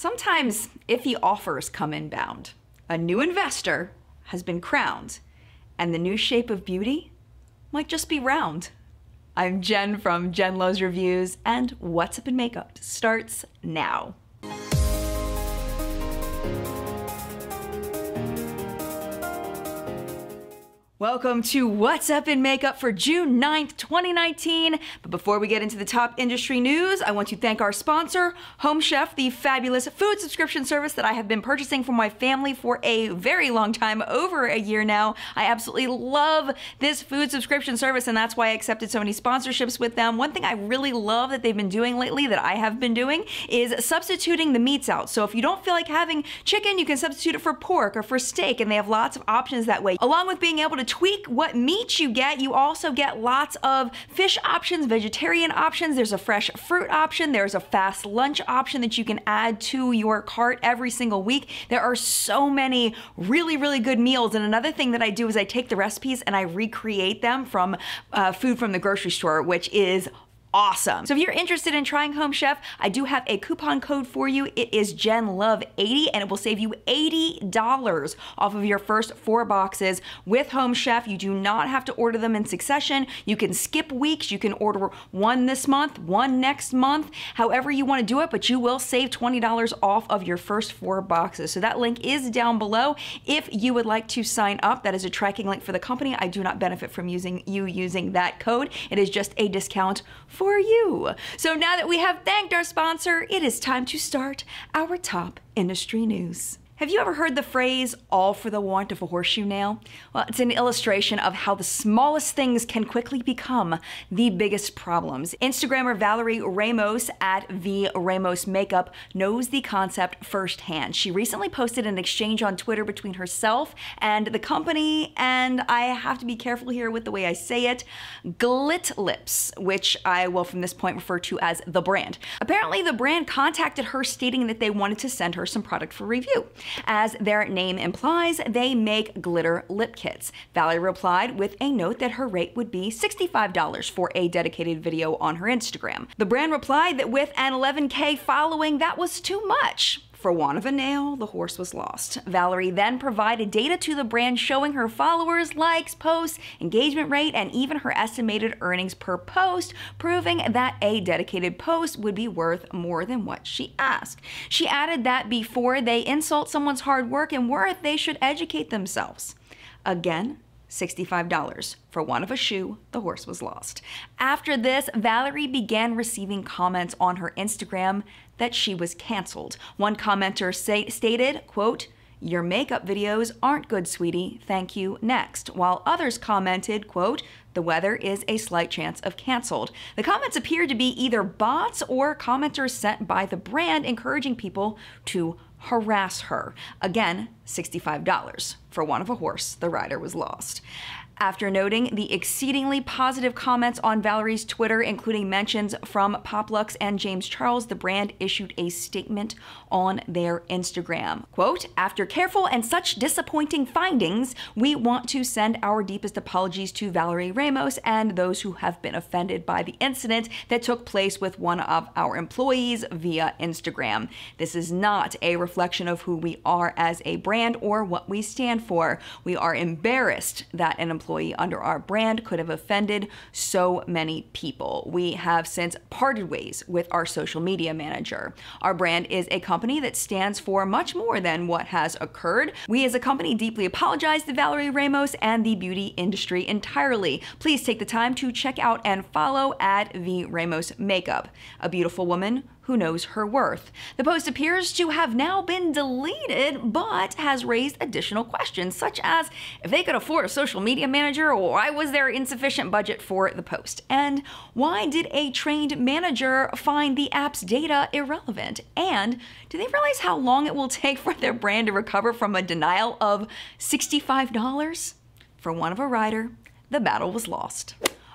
Sometimes iffy offers come inbound. A new investor has been crowned, and the new shape of beauty might just be round. I'm Jen from Jen Loves Reviews, and What's Up in Makeup starts now. Welcome to What's Up in Makeup for June 9th, 2019. But before we get into the top industry news, I want to thank our sponsor, Home Chef, the fabulous food subscription service that I have been purchasing for my family for a very long time, over a year now. I absolutely love this food subscription service, and that's why I accepted so many sponsorships with them. One thing I really love that they've been doing lately that I have been doing is substituting the meats out. So if you don't feel like having chicken, you can substitute it for pork or for steak, and they have lots of options that way, along with being able to tweak what meat you get, you also get lots of fish options, vegetarian options, there's a fresh fruit option, there's a fast lunch option that you can add to your cart every single week. There are so many really, really good meals. And another thing that I do is I take the recipes and I recreate them from uh, food from the grocery store, which is awesome. So if you're interested in trying Home Chef, I do have a coupon code for you. It is GenLove80 and it will save you $80 off of your first four boxes with Home Chef. You do not have to order them in succession. You can skip weeks. You can order one this month, one next month, however you want to do it, but you will save $20 off of your first four boxes. So that link is down below. If you would like to sign up, that is a tracking link for the company. I do not benefit from using you using that code. It is just a discount for you. So now that we have thanked our sponsor, it is time to start our top industry news. Have you ever heard the phrase, all for the want of a horseshoe nail? Well, it's an illustration of how the smallest things can quickly become the biggest problems. Instagrammer Valerie Ramos at V Ramos Makeup knows the concept firsthand. She recently posted an exchange on Twitter between herself and the company, and I have to be careful here with the way I say it, Glit Lips, which I will from this point refer to as the brand. Apparently, the brand contacted her stating that they wanted to send her some product for review. As their name implies, they make glitter lip kits. Valerie replied with a note that her rate would be $65 for a dedicated video on her Instagram. The brand replied that with an 11K following, that was too much. For want of a nail, the horse was lost. Valerie then provided data to the brand showing her followers, likes, posts, engagement rate, and even her estimated earnings per post, proving that a dedicated post would be worth more than what she asked. She added that before they insult someone's hard work and worth, they should educate themselves. Again, $65. For want of a shoe, the horse was lost. After this, Valerie began receiving comments on her Instagram that she was canceled. One commenter say, stated, quote, your makeup videos aren't good, sweetie. Thank you. Next. While others commented, quote, the weather is a slight chance of canceled. The comments appeared to be either bots or commenters sent by the brand encouraging people to harass her. Again, $65. For one of a horse, the rider was lost after noting the exceedingly positive comments on Valerie's Twitter, including mentions from Poplux and James Charles, the brand issued a statement on their Instagram. Quote, after careful and such disappointing findings, we want to send our deepest apologies to Valerie Ramos and those who have been offended by the incident that took place with one of our employees via Instagram. This is not a reflection of who we are as a brand or what we stand for. We are embarrassed that an employee employee under our brand could have offended so many people. We have since parted ways with our social media manager. Our brand is a company that stands for much more than what has occurred. We as a company deeply apologize to Valerie Ramos and the beauty industry entirely. Please take the time to check out and follow at V Ramos Makeup, a beautiful woman who knows her worth. The post appears to have now been deleted, but has raised additional questions, such as if they could afford a social media manager, why was there insufficient budget for the post? And why did a trained manager find the app's data irrelevant? And do they realize how long it will take for their brand to recover from a denial of $65? For one of a writer, the battle was lost.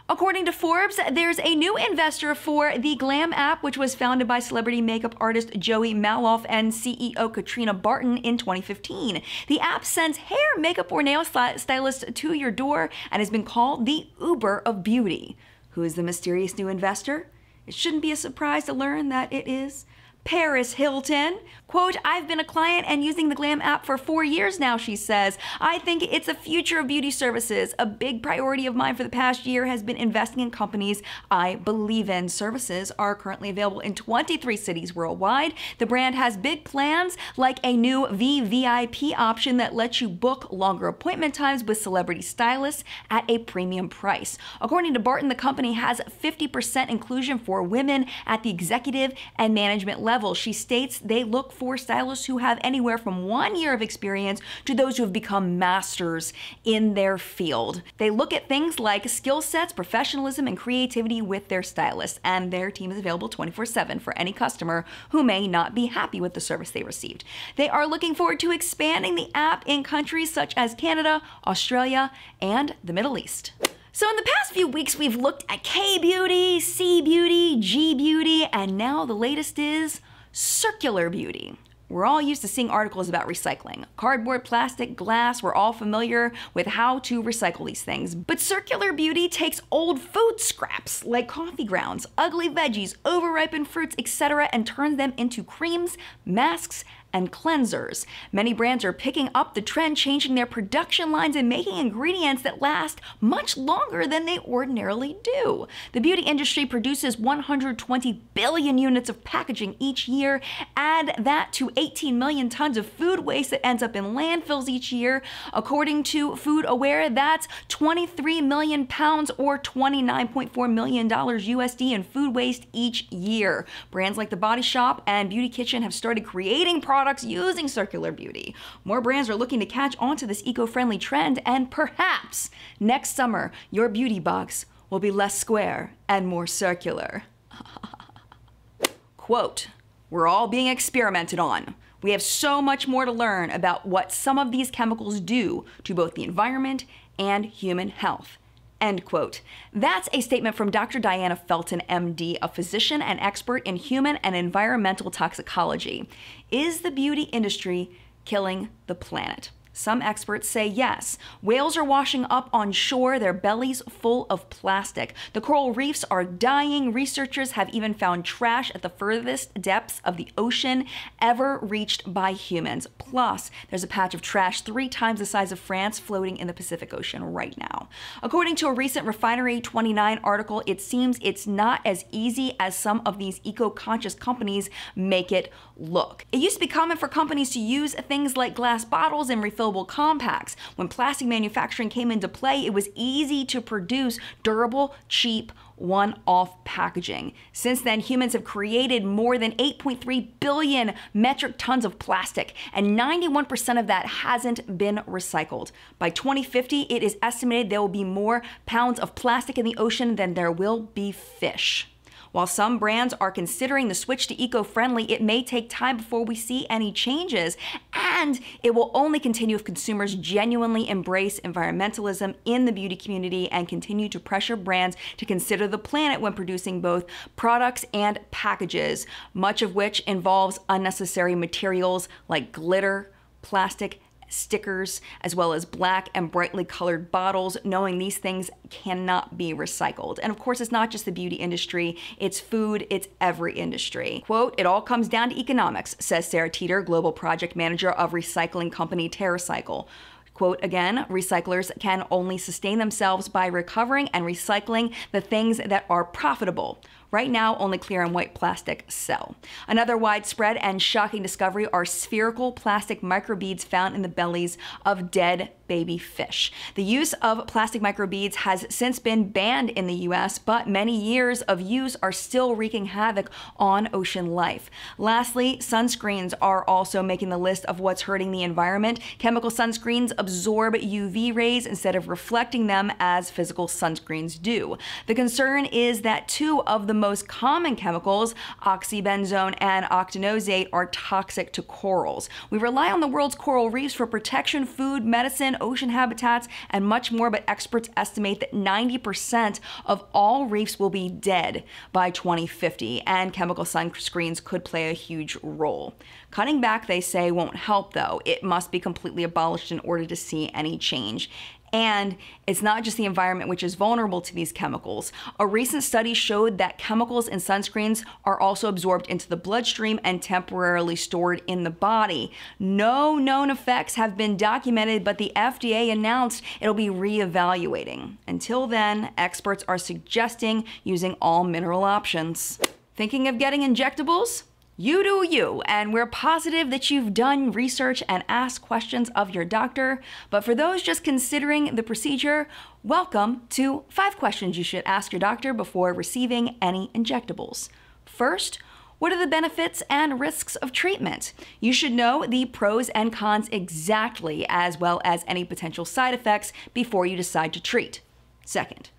According to Forbes, there's a new investor for the Glam app, which was founded by celebrity makeup artist Joey Maloff and CEO Katrina Barton in 2015. The app sends hair, makeup, or nail stylists to your door and has been called the Uber of beauty. Who is the mysterious new investor? It shouldn't be a surprise to learn that it is Paris Hilton. Quote, I've been a client and using the Glam app for four years now, she says. I think it's the future of beauty services. A big priority of mine for the past year has been investing in companies I believe in. Services are currently available in 23 cities worldwide. The brand has big plans like a new VVIP option that lets you book longer appointment times with celebrity stylists at a premium price. According to Barton, the company has 50% inclusion for women at the executive and management level level. She states they look for stylists who have anywhere from one year of experience to those who have become masters in their field. They look at things like skill sets, professionalism, and creativity with their stylists, and their team is available 24 7 for any customer who may not be happy with the service they received. They are looking forward to expanding the app in countries such as Canada, Australia, and the Middle East. So in the past few weeks, we've looked at K-beauty, C-beauty, G-beauty, and now the latest is circular beauty. We're all used to seeing articles about recycling. Cardboard, plastic, glass, we're all familiar with how to recycle these things. But circular beauty takes old food scraps like coffee grounds, ugly veggies, overripened fruits, etc., and turns them into creams, masks, and cleansers. Many brands are picking up the trend, changing their production lines and making ingredients that last much longer than they ordinarily do. The beauty industry produces 120 billion units of packaging each year. Add that to 18 million tons of food waste that ends up in landfills each year. According to Food Aware, that's 23 million pounds or $29.4 million USD in food waste each year. Brands like The Body Shop and Beauty Kitchen have started creating products products using circular beauty. More brands are looking to catch onto this eco-friendly trend and perhaps next summer your beauty box will be less square and more circular. Quote, we're all being experimented on. We have so much more to learn about what some of these chemicals do to both the environment and human health. End quote. That's a statement from Dr. Diana Felton, MD, a physician and expert in human and environmental toxicology. Is the beauty industry killing the planet? Some experts say yes. Whales are washing up on shore, their bellies full of plastic. The coral reefs are dying. Researchers have even found trash at the furthest depths of the ocean ever reached by humans. Plus, there's a patch of trash three times the size of France floating in the Pacific Ocean right now. According to a recent Refinery29 article, it seems it's not as easy as some of these eco conscious companies make it look. It used to be common for companies to use things like glass bottles and refill refillable compacts. When plastic manufacturing came into play, it was easy to produce durable, cheap, one off packaging. Since then, humans have created more than 8.3 billion metric tons of plastic, and 91% of that hasn't been recycled. By 2050, it is estimated there will be more pounds of plastic in the ocean than there will be fish. While some brands are considering the switch to eco friendly, it may take time before we see any changes. And and it will only continue if consumers genuinely embrace environmentalism in the beauty community and continue to pressure brands to consider the planet when producing both products and packages, much of which involves unnecessary materials like glitter, plastic, stickers, as well as black and brightly colored bottles, knowing these things cannot be recycled. And of course, it's not just the beauty industry, it's food, it's every industry. Quote, it all comes down to economics, says Sarah Teeter, global project manager of recycling company TerraCycle. Quote again, recyclers can only sustain themselves by recovering and recycling the things that are profitable. Right now, only clear and white plastic sell. Another widespread and shocking discovery are spherical plastic microbeads found in the bellies of dead baby fish. The use of plastic microbeads has since been banned in the US, but many years of use are still wreaking havoc on ocean life. Lastly, sunscreens are also making the list of what's hurting the environment. Chemical sunscreens absorb UV rays instead of reflecting them as physical sunscreens do. The concern is that two of the most common chemicals, oxybenzone and octinoxate, are toxic to corals. We rely on the world's coral reefs for protection, food, medicine, ocean habitats, and much more, but experts estimate that 90% of all reefs will be dead by 2050, and chemical sunscreens could play a huge role. Cutting back, they say, won't help though. It must be completely abolished in order to see any change. And it's not just the environment which is vulnerable to these chemicals. A recent study showed that chemicals in sunscreens are also absorbed into the bloodstream and temporarily stored in the body. No known effects have been documented, but the FDA announced it'll be reevaluating. Until then, experts are suggesting using all mineral options. Thinking of getting injectables? You do you, and we're positive that you've done research and asked questions of your doctor. But for those just considering the procedure, welcome to five questions you should ask your doctor before receiving any injectables. First, what are the benefits and risks of treatment? You should know the pros and cons exactly, as well as any potential side effects, before you decide to treat. Second,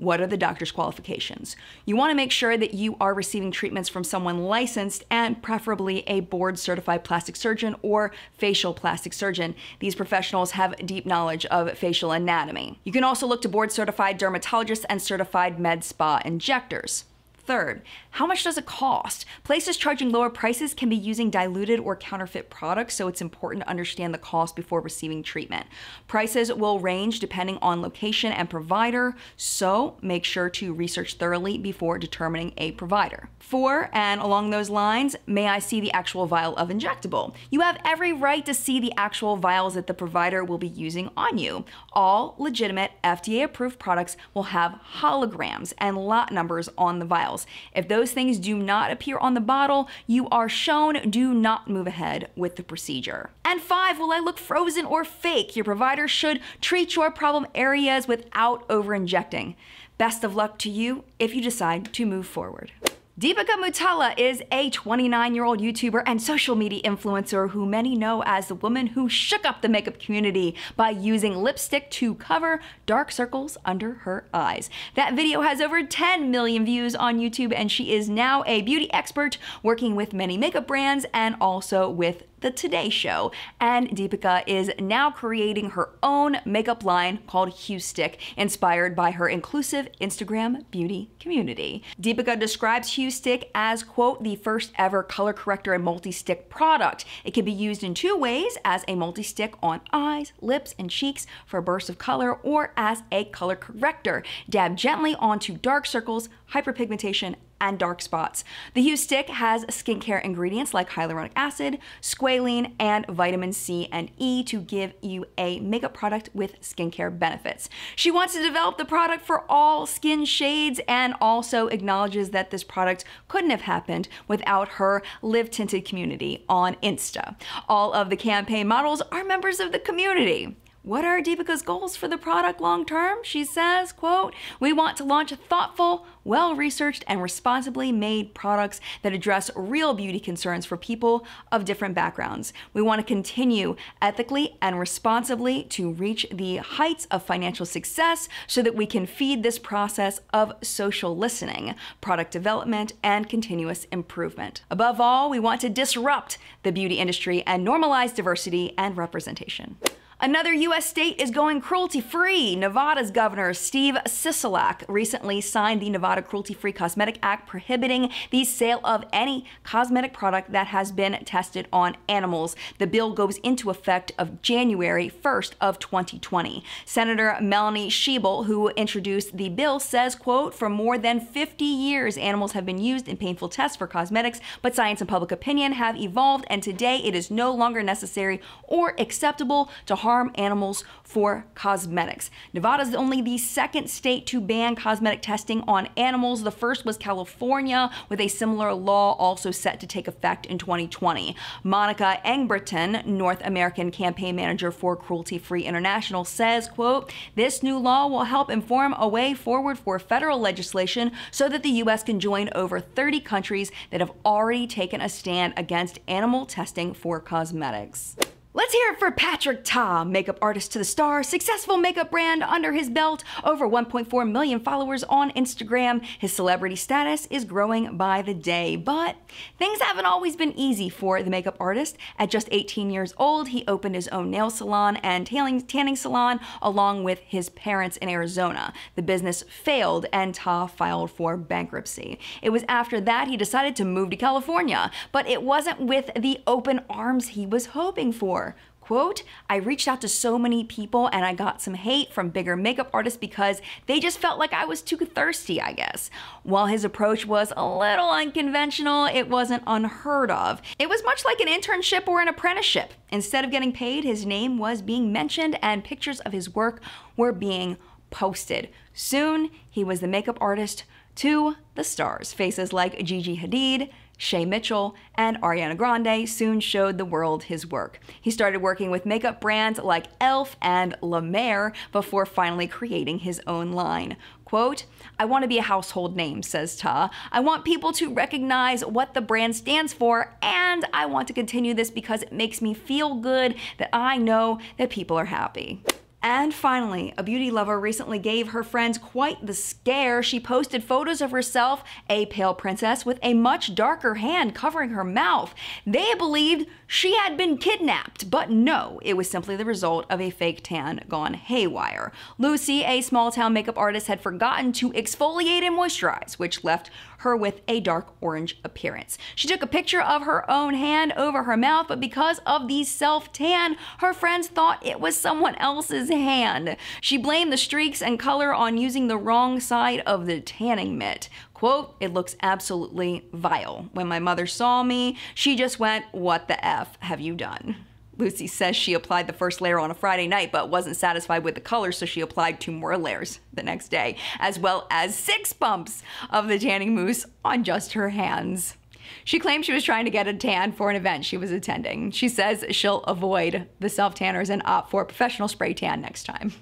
what are the doctor's qualifications? You want to make sure that you are receiving treatments from someone licensed and preferably a board certified plastic surgeon or facial plastic surgeon. These professionals have deep knowledge of facial anatomy. You can also look to board certified dermatologists and certified med spa injectors. Third, how much does it cost? Places charging lower prices can be using diluted or counterfeit products, so it's important to understand the cost before receiving treatment. Prices will range depending on location and provider, so make sure to research thoroughly before determining a provider. Four, and along those lines, may I see the actual vial of injectable? You have every right to see the actual vials that the provider will be using on you. All legitimate FDA approved products will have holograms and lot numbers on the vials bottles. If those things do not appear on the bottle you are shown, do not move ahead with the procedure. And five, will I look frozen or fake? Your provider should treat your problem areas without over injecting. Best of luck to you if you decide to move forward. Deepika Mutala is a 29-year-old YouTuber and social media influencer who many know as the woman who shook up the makeup community by using lipstick to cover dark circles under her eyes. That video has over 10 million views on YouTube and she is now a beauty expert working with many makeup brands and also with the Today Show, and Deepika is now creating her own makeup line called Hue Stick, inspired by her inclusive Instagram beauty community. Deepika describes Hue Stick as, quote, the first ever color corrector and multi-stick product. It can be used in two ways, as a multi-stick on eyes, lips, and cheeks for bursts of color, or as a color corrector. Dab gently onto dark circles, hyperpigmentation, and dark spots. The Hue Stick has skincare ingredients like hyaluronic acid, squalene, and vitamin C and E to give you a makeup product with skincare benefits. She wants to develop the product for all skin shades and also acknowledges that this product couldn't have happened without her Live Tinted community on Insta. All of the campaign models are members of the community. What are Deepika's goals for the product long term? She says, quote, "We want to launch thoughtful, well-researched and responsibly made products that address real beauty concerns for people of different backgrounds. We want to continue ethically and responsibly to reach the heights of financial success so that we can feed this process of social listening, product development and continuous improvement. Above all, we want to disrupt the beauty industry and normalize diversity and representation." Another U.S. state is going cruelty free. Nevada's governor, Steve Sisolak, recently signed the Nevada Cruelty Free Cosmetic Act prohibiting the sale of any cosmetic product that has been tested on animals. The bill goes into effect of January 1st of 2020. Senator Melanie Schiebel, who introduced the bill, says, quote, for more than 50 years, animals have been used in painful tests for cosmetics, but science and public opinion have evolved, and today it is no longer necessary or acceptable to harm harm animals for cosmetics. Nevada is only the second state to ban cosmetic testing on animals. The first was California, with a similar law also set to take effect in 2020. Monica Engberton, North American campaign manager for Cruelty Free International, says, quote, this new law will help inform a way forward for federal legislation so that the U.S. can join over 30 countries that have already taken a stand against animal testing for cosmetics. Let's hear it for Patrick Ta, makeup artist to the stars, successful makeup brand under his belt, over 1.4 million followers on Instagram. His celebrity status is growing by the day, but things haven't always been easy for the makeup artist. At just 18 years old, he opened his own nail salon and tanning, salon along with his parents in Arizona. The business failed and Ta filed for bankruptcy. It was after that he decided to move to California, but it wasn't with the open arms he was hoping for more. Quote, I reached out to so many people and I got some hate from bigger makeup artists because they just felt like I was too thirsty, I guess. While his approach was a little unconventional, it wasn't unheard of. It was much like an internship or an apprenticeship. Instead of getting paid, his name was being mentioned and pictures of his work were being posted. Soon, he was the makeup artist to the stars. Faces like Gigi Hadid, Shay Mitchell, and Ariana Grande soon showed the world his work. He started working with makeup brands like e.l.f. and La Mer before finally creating his own line. Quote, I want to be a household name, says Ta. I want people to recognize what the brand stands for, and I want to continue this because it makes me feel good that I know that people are happy. And finally, a beauty lover recently gave her friends quite the scare. She posted photos of herself, a pale princess, with a much darker hand covering her mouth. They believed she had been kidnapped, but no, it was simply the result of a fake tan gone haywire. Lucy, a small town makeup artist, had forgotten to exfoliate and moisturize, which left her with a dark orange appearance. She took a picture of her own hand over her mouth, but because of the self tan, her friends thought it was someone else's hand. She blamed the streaks and color on using the wrong side of the tanning mitt quote, it looks absolutely vile. When my mother saw me, she just went, what the F have you done? Lucy says she applied the first layer on a Friday night but wasn't satisfied with the color, so she applied two more layers the next day, as well as six bumps of the tanning mousse on just her hands. She claimed she was trying to get a tan for an event she was attending. She says she'll avoid the self tanners and opt for a professional spray tan next time.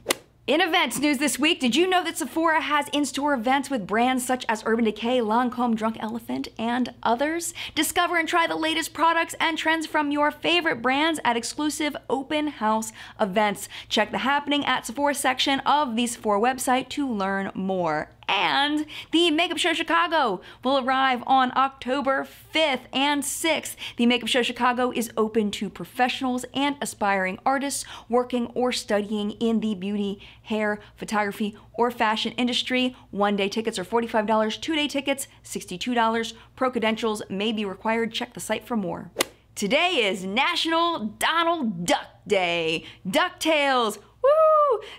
In events news this week, did you know that Sephora has in-store events with brands such as Urban Decay, Lancome, Drunk Elephant, and others? Discover and try the latest products and trends from your favorite brands at exclusive open house events. Check the happening at Sephora section of the Sephora website to learn more and the Makeup Show Chicago will arrive on October 5th and 6th. The Makeup Show Chicago is open to professionals and aspiring artists working or studying in the beauty, hair, photography, or fashion industry. One day tickets are $45, two day tickets, $62. Pro credentials may be required. Check the site for more. Today is National Donald Duck Day. DuckTales,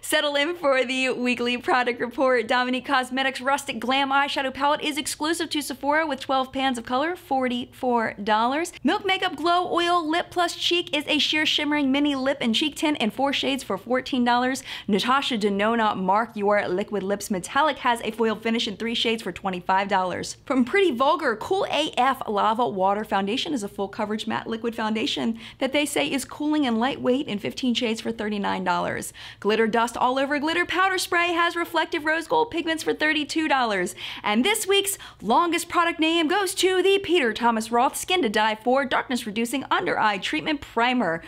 Settle in for the weekly product report. Dominique Cosmetics Rustic Glam Eyeshadow Palette is exclusive to Sephora with 12 pans of color, $44. Milk Makeup Glow Oil Lip Plus Cheek is a sheer shimmering mini lip and cheek tint in four shades for $14. Natasha Denona Mark Your Liquid Lips Metallic has a foil finish in three shades for $25. From Pretty Vulgar, Cool AF Lava Water Foundation is a full coverage matte liquid foundation that they say is cooling and lightweight in 15 shades for $39. Glitter Dust All Over Glitter Powder Spray has reflective rose gold pigments for $32. And this week's longest product name goes to the Peter Thomas Roth Skin to Die For Darkness Reducing Under Eye Treatment Primer.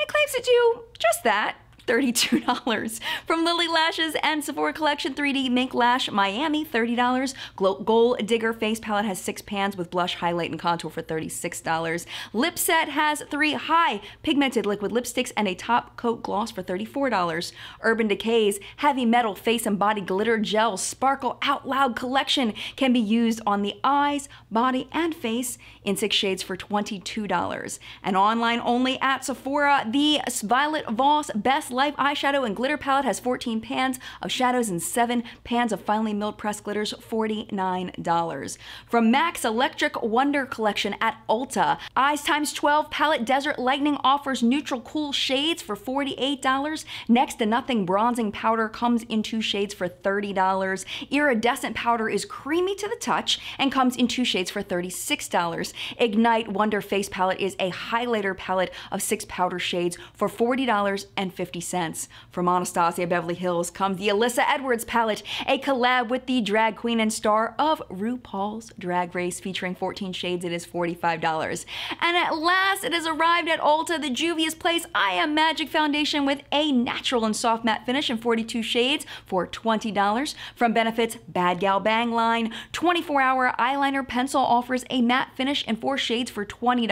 It claims to do just that. $32. From Lily Lashes and Sephora Collection 3D Mink Lash Miami, $30. Gold Digger Face Palette has six pans with blush, highlight, and contour for $36. Lip Set has three high pigmented liquid lipsticks and a top coat gloss for $34. Urban Decay's Heavy Metal Face and Body Glitter Gel Sparkle Out Loud Collection can be used on the eyes, body, and face in six shades for $22. And online only at Sephora, the Violet Voss Best Life Eyeshadow and Glitter Palette has 14 pans of shadows and 7 pans of finely milled pressed glitters, $49. From MAC's Electric Wonder Collection at Ulta, Eyes Times 12 Palette Desert Lightning offers neutral cool shades for $48. Next to Nothing Bronzing Powder comes in two shades for $30. Iridescent Powder is creamy to the touch and comes in two shades for $36. Ignite Wonder Face Palette is a highlighter palette of six powder shades for $40.50 cents. From Anastasia Beverly Hills comes the Alyssa Edwards palette, a collab with the drag queen and star of RuPaul's Drag Race featuring 14 shades. It is $45. And at last, it has arrived at Ulta, the juviest Place I Am Magic Foundation with a natural and soft matte finish in 42 shades for $20. From Benefits Bad Gal Bang line, 24-hour eyeliner pencil offers a matte finish in four shades for $20.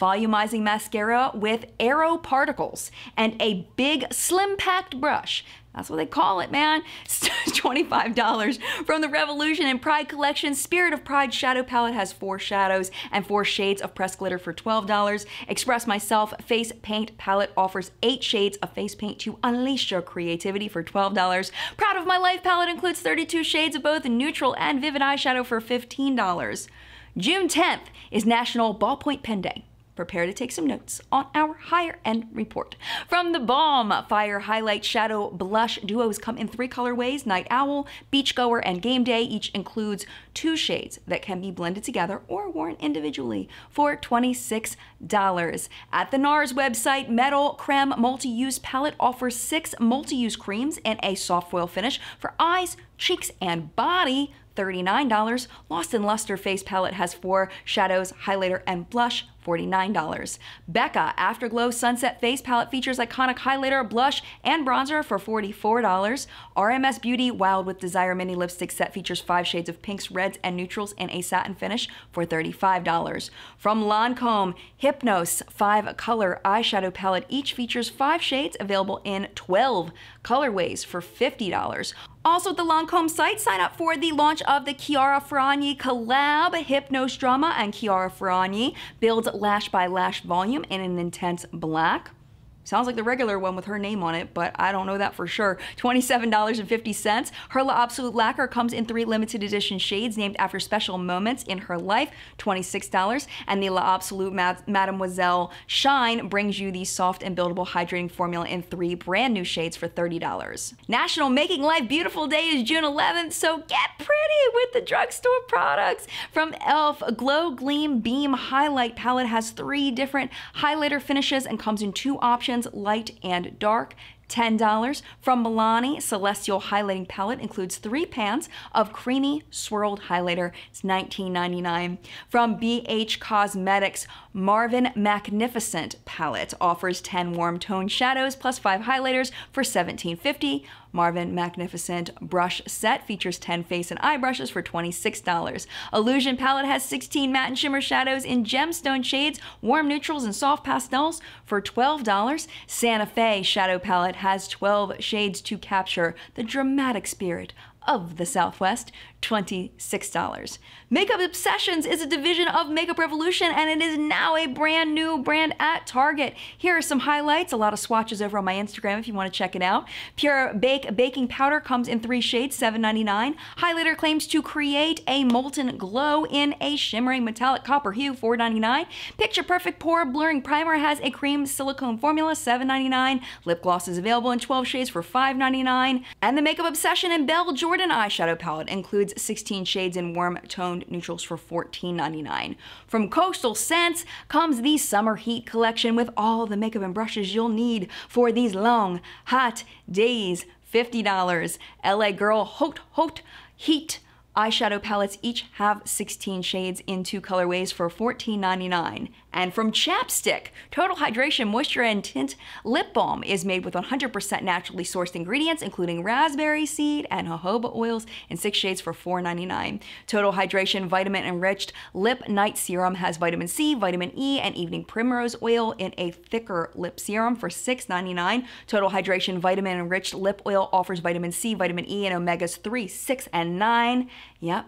Volumizing mascara with Aero Particles and a big big slim packed brush. That's what they call it, man. $25 from the Revolution and Pride Collection. Spirit of Pride Shadow Palette has four shadows and four shades of pressed glitter for $12. Express Myself Face Paint Palette offers eight shades of face paint to unleash your creativity for $12. Proud of My Life Palette includes 32 shades of both neutral and vivid eyeshadow for $15. June 10th is National Ballpoint Pen Day prepare to take some notes on our higher end report. From the Balm, Fire Highlight Shadow Blush duos come in three colorways, Night Owl, Beachgoer, and Game Day. Each includes two shades that can be blended together or worn individually for $26. At the NARS website, Metal Creme Multi-Use Palette offers six multi-use creams in a soft foil finish for eyes, cheeks, and body $39. Lost in Luster Face Palette has four shadows, highlighter, and blush $49. Becca Afterglow Sunset Face Palette features iconic highlighter, blush, and bronzer for $44. RMS Beauty Wild with Desire Mini Lipstick Set features five shades of pinks, reds, and neutrals in a satin finish for $35. From Lancome, Hypnos five color eyeshadow palette each features five shades available in 12 colorways for $50. Also at the Lancome site, sign up for the launch of the Chiara Ferragni collab. Hypnos Drama and Chiara Ferragni builds lash by lash volume in an intense black. Sounds like the regular one with her name on it, but I don't know that for sure. $27.50. la Absolute Lacquer comes in three limited edition shades named after special moments in her life, $26. And the La Absolute Mademoiselle Shine brings you the soft and buildable hydrating formula in three brand new shades for $30. National Making Life Beautiful Day is June 11th, so get pretty with the drugstore products. From e.l.f., Glow Gleam Beam Highlight Palette has three different highlighter finishes and comes in two options options, light and dark. $10 from Milani Celestial Highlighting Palette includes three pans of creamy swirled highlighter. It's $19.99. From BH Cosmetics, Marvin Magnificent Palette offers 10 warm tone shadows plus five highlighters for $17.50. Marvin Magnificent brush set features 10 face and eye brushes for $26. Illusion palette has 16 matte and shimmer shadows in gemstone shades, warm neutrals, and soft pastels for $12. Santa Fe shadow palette has 12 shades to capture the dramatic spirit of the Southwest. $26. Makeup Obsessions is a division of Makeup Revolution and it is now a brand new brand at Target. Here are some highlights, a lot of swatches over on my Instagram if you want to check it out. Pure Bake Baking Powder comes in three shades, $7.99. Highlighter claims to create a molten glow in a shimmering metallic copper hue, $4.99. Picture Perfect Pore Blurring Primer has a cream silicone formula, $7.99. Lip gloss is available in 12 shades for $5.99. And the Makeup Obsession and Belle Jordan eyeshadow palette includes 16 shades in warm toned neutrals for $14.99. From Coastal Scents comes the Summer Heat Collection with all the makeup and brushes you'll need for these long, hot days. $50. LA Girl Hot Hot Heat eyeshadow palettes each have 16 shades in two colorways for $14.99. And from Chapstick, Total Hydration Moisture and Tint Lip Balm is made with 100% naturally sourced ingredients, including raspberry seed and jojoba oils in six shades for $4.99. Total Hydration Vitamin Enriched Lip Night Serum has vitamin C, vitamin E, and evening primrose oil in a thicker lip serum for $6.99. Total Hydration Vitamin Enriched Lip Oil offers vitamin C, vitamin E, and omegas 3, 6, and 9. Yep,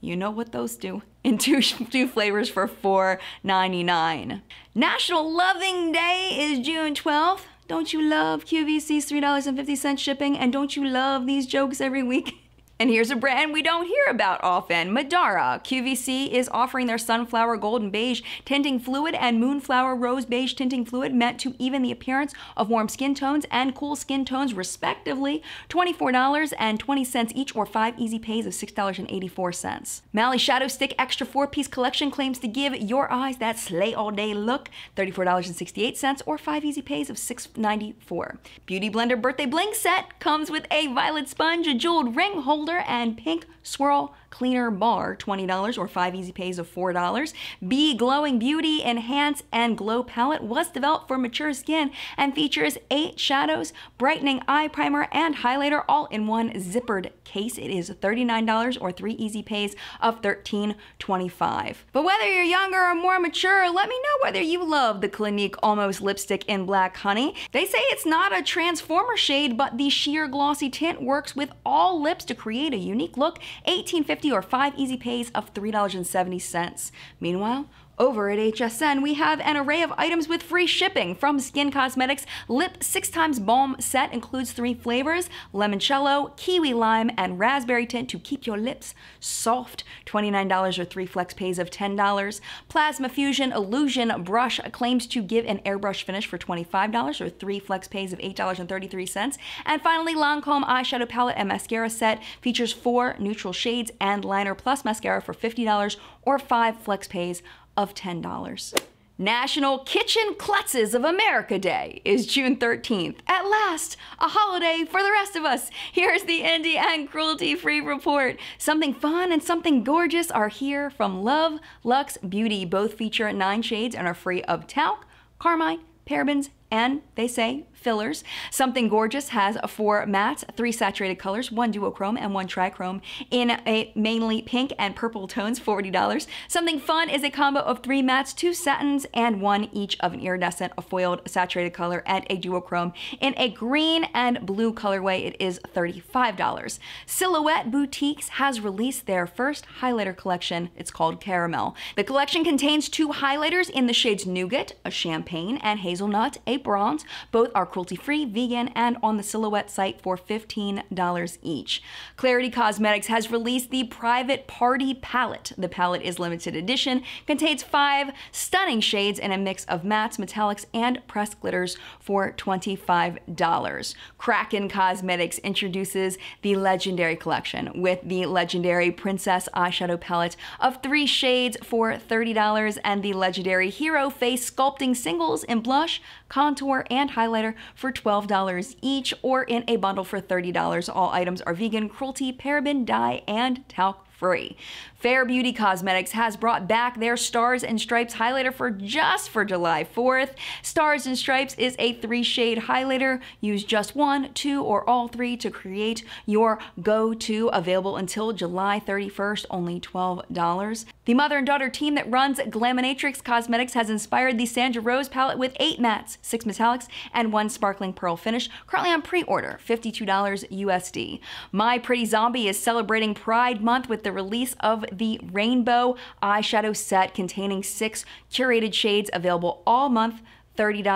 you know what those do. In two, two flavors for $4.99. National Loving Day is June 12th. Don't you love QVC's $3.50 shipping? And don't you love these jokes every week? And here's a brand we don't hear about often, Madara. QVC is offering their Sunflower Golden Beige Tinting Fluid and Moonflower Rose Beige Tinting Fluid meant to even the appearance of warm skin tones and cool skin tones, respectively, $24.20 each or five easy pays of $6.84. Mally Shadow Stick Extra 4-Piece Collection claims to give your eyes that slay all day look, $34.68 or five easy pays of $6.94. Beauty Blender Birthday Bling Set comes with a violet sponge, a jeweled ring, hole shoulder and pink swirl Cleaner Bar, $20 or 5 easy pays of $4. B Glowing Beauty Enhance and Glow Palette was developed for mature skin and features 8 shadows, brightening eye primer, and highlighter all in one zippered case. It is $39 or 3 easy pays of $13.25. But whether you're younger or more mature, let me know whether you love the Clinique Almost Lipstick in Black Honey. They say it's not a transformer shade, but the sheer glossy tint works with all lips to create a unique look. 1850 or five easy pays of $3.70. Meanwhile, over at HSN, we have an array of items with free shipping from Skin Cosmetics. Lip Six Times Balm set includes three flavors, Lemoncello, kiwi lime, and raspberry tint to keep your lips soft. $29 or three flex pays of $10. Plasma Fusion Illusion Brush claims to give an airbrush finish for $25 or three flex pays of $8.33. And finally, Lancome Eyeshadow Palette and Mascara Set features four neutral shades and liner plus mascara for $50 or five flex pays of $10. National Kitchen Klutzes of America Day is June 13th. At last, a holiday for the rest of us. Here is the Indie and Cruelty Free Report. Something fun and something gorgeous are here from Love, Lux, Beauty. Both feature nine shades and are free of talc, carmine, parabens, and they say fillers. Something Gorgeous has four mattes, three saturated colors, one duochrome and one trichrome in a mainly pink and purple tones, $40. Something Fun is a combo of three mattes, two satins, and one each of an iridescent, a foiled saturated color, and a duochrome in a green and blue colorway. It is $35. Silhouette Boutiques has released their first highlighter collection. It's called Caramel. The collection contains two highlighters in the shades Nougat, a champagne, and hazelnut, a Cape Bronze. Both are cruelty-free, vegan, and on the Silhouette site for $15 each. Clarity Cosmetics has released the Private Party Palette. The palette is limited edition, contains five stunning shades in a mix of mattes, metallics, and pressed glitters for $25. Kraken Cosmetics introduces the Legendary Collection with the legendary Princess eyeshadow palette of three shades for $30 and the legendary Hero Face Sculpting Singles in Blush, contour and highlighter for $12 each or in a bundle for $30. All items are vegan, cruelty, paraben, dye, and talc free. Fair Beauty Cosmetics has brought back their Stars and Stripes highlighter for just for July 4th. Stars and Stripes is a three shade highlighter. Use just one, two, or all three to create your go-to available until July 31st, only $12. The mother and daughter team that runs Glaminatrix Cosmetics has inspired the Sandra Rose palette with eight mattes, six metallics, and one sparkling pearl finish, currently on pre-order, $52 USD. My Pretty Zombie is celebrating Pride Month with the release of the Rainbow Eyeshadow Set containing six curated shades available all month $30.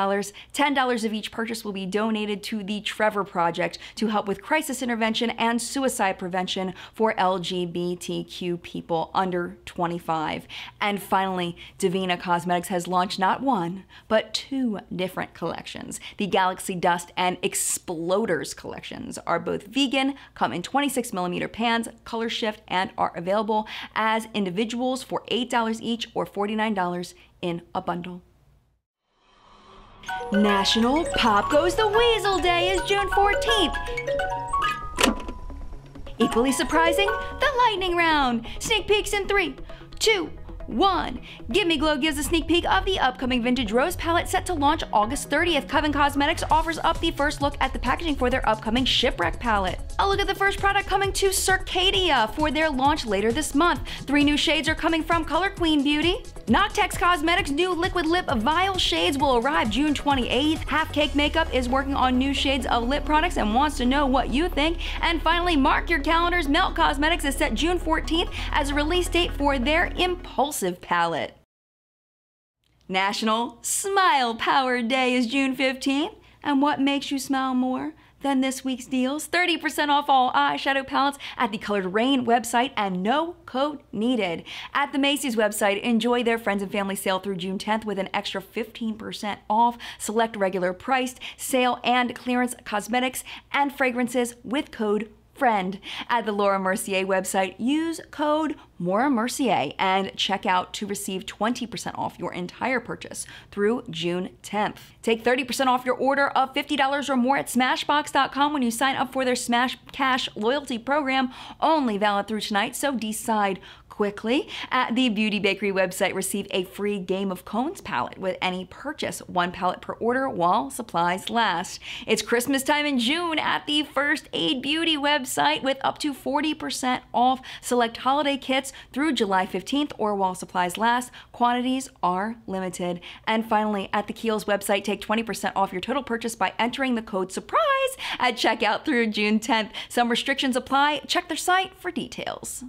$10 of each purchase will be donated to the Trevor Project to help with crisis intervention and suicide prevention for LGBTQ people under 25. And finally, Divina Cosmetics has launched not one, but two different collections. The Galaxy Dust and Exploders collections are both vegan, come in 26 millimeter pans, color shift, and are available as individuals for $8 each or $49 in a bundle. National Pop Goes the Weasel Day is June 14th. Equally surprising, the lightning round. Sneak peeks in three, two, one, Gimme Glow gives a sneak peek of the upcoming vintage rose palette set to launch August 30th. Coven Cosmetics offers up the first look at the packaging for their upcoming Shipwreck palette. A look at the first product coming to Circadia for their launch later this month. Three new shades are coming from Color Queen Beauty, Noctex Cosmetics' new liquid lip vial shades will arrive June 28th. Half Cake Makeup is working on new shades of lip products and wants to know what you think. And finally, mark your calendars. Melt Cosmetics is set June 14th as a release date for their Impulsive palette. National Smile Power Day is June 15th. And what makes you smile more? Then this week's deals 30% off all eyeshadow palettes at the Colored Rain website and no code needed. At the Macy's website, enjoy their friends and family sale through June 10th with an extra 15% off select regular priced sale and clearance cosmetics and fragrances with code friend at the Laura Mercier website. Use code Maura Mercier and check out to receive 20% off your entire purchase through June 10th. Take 30% off your order of $50 or more at smashbox.com when you sign up for their Smash Cash loyalty program, only valid through tonight, so decide quickly at the Beauty Bakery website, receive a free Game of Cones palette with any purchase, one palette per order while supplies last. It's Christmas time in June at the First Aid Beauty website with up to 40% off select holiday kits through July 15th or while supplies last. Quantities are limited. And finally, at the Kiehl's website, take 20% off your total purchase by entering the code SURPRISE at checkout through June 10th. Some restrictions apply. Check their site for details.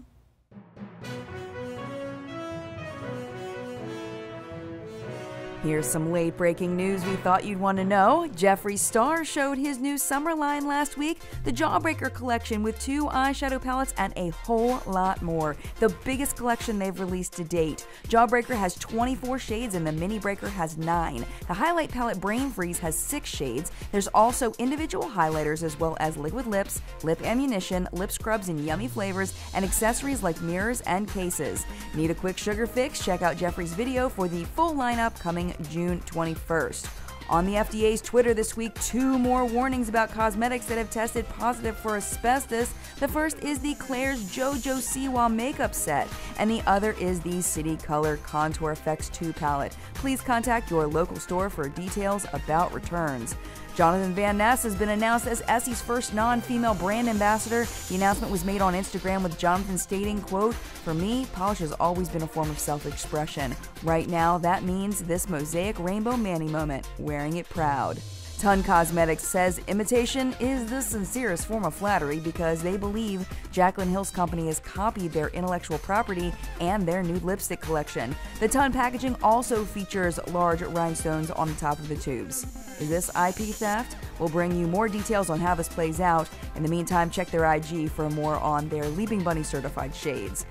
Here's some late breaking news we thought you'd want to know. Jeffree Star showed his new summer line last week, the Jawbreaker collection with two eyeshadow palettes and a whole lot more. The biggest collection they've released to date. Jawbreaker has 24 shades and the Mini Breaker has 9. The highlight palette Brain Freeze has 6 shades. There's also individual highlighters as well as liquid lips, lip ammunition, lip scrubs in yummy flavors, and accessories like mirrors and cases. Need a quick sugar fix? Check out Jeffree's video for the full lineup coming June 21st. On the FDA's Twitter this week, two more warnings about cosmetics that have tested positive for asbestos. The first is the Claire's JoJo Siwa makeup set, and the other is the City Color Contour Effects 2 palette. Please contact your local store for details about returns. Jonathan Van Ness has been announced as Essie's first non-female brand ambassador. The announcement was made on Instagram with Jonathan stating, quote, For me, polish has always been a form of self-expression. Right now, that means this mosaic rainbow Manny moment, wearing it proud. Ton Cosmetics says imitation is the sincerest form of flattery because they believe Jaclyn Hill's company has copied their intellectual property and their nude lipstick collection. The Ton packaging also features large rhinestones on the top of the tubes. Is this IP theft? We'll bring you more details on how this plays out. In the meantime, check their IG for more on their Leaping Bunny certified shades.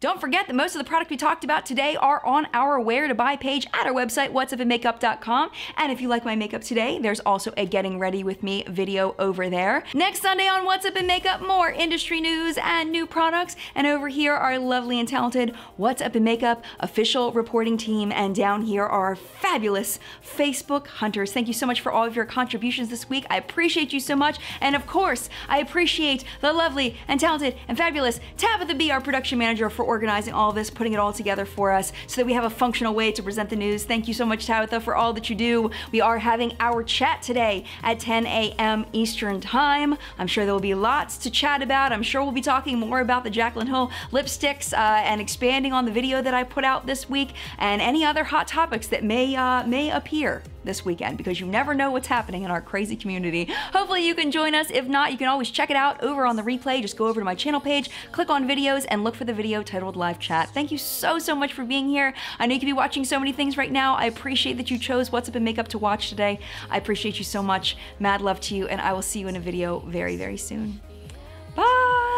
Don't forget that most of the product we talked about today are on our where to buy page at our website, whatsupinmakeup.com. And if you like my makeup today, there's also a getting ready with me video over there. Next Sunday on What's Up in Makeup, more industry news and new products. And over here, our lovely and talented What's Up in Makeup official reporting team. And down here are our fabulous Facebook hunters. Thank you so much for all of your contributions this week. I appreciate you so much. And of course, I appreciate the lovely and talented and fabulous Tabitha B, our production manager, for organizing all this, putting it all together for us so that we have a functional way to present the news. Thank you so much, Tabitha, for all that you do. We are having our chat today at 10 a.m. Eastern Time. I'm sure there will be lots to chat about. I'm sure we'll be talking more about the Jaclyn Hill lipsticks uh, and expanding on the video that I put out this week and any other hot topics that may, uh, may appear this weekend because you never know what's happening in our crazy community. Hopefully you can join us. If not, you can always check it out over on the replay. Just go over to my channel page, click on videos, and look for the video titled Live Chat. Thank you so, so much for being here. I know you could be watching so many things right now. I appreciate that you chose What's Up in Makeup to watch today. I appreciate you so much. Mad love to you, and I will see you in a video very, very soon. Bye!